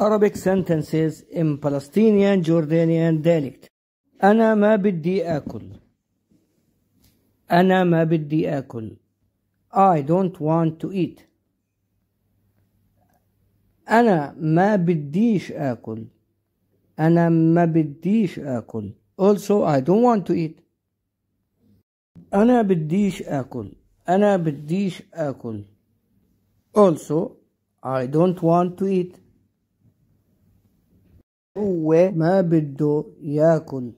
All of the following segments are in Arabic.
Arabic sentences in Palestinian Jordanian dialect أنا ما بدي آكل أنا ما بدي آكل I don't want to eat أنا ما بديش آكل أنا ما بديش آكل Also I don't want to eat أنا بديش آكل أنا بديش آكل Also I don't want to eat هو ما بده يأكل.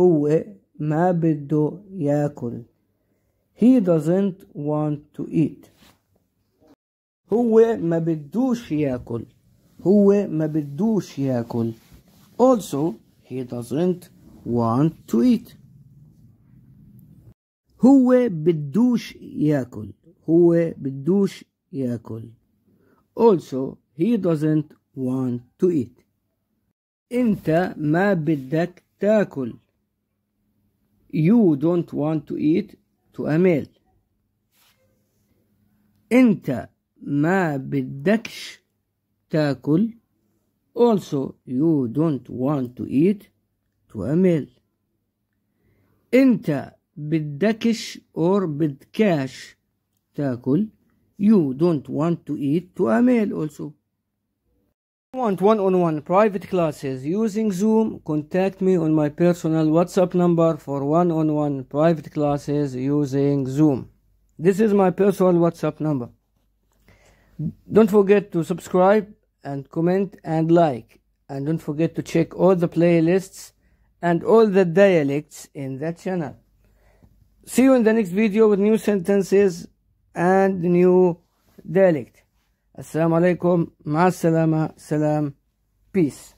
هو ما بده يأكل. He doesn't want to eat. هو ما بدوش يأكل. هو ما بدوش يأكل. Also, he doesn't want to eat. هو بدوش يأكل. هو بدوش يأكل. Also, he doesn't want to eat. أنت ما بدك تاكل You don't want to eat to a meal أنت ما بدكش تاكل also you don't want to eat to a meal أنت بدكش or بدكاش تاكل you don't want to eat to a meal also want one-on-one private classes using Zoom, contact me on my personal WhatsApp number for one-on-one -on -one private classes using Zoom. This is my personal WhatsApp number. Don't forget to subscribe and comment and like. And don't forget to check all the playlists and all the dialects in that channel. See you in the next video with new sentences and new dialect. السلام عليكم مع السلامة سلام بيس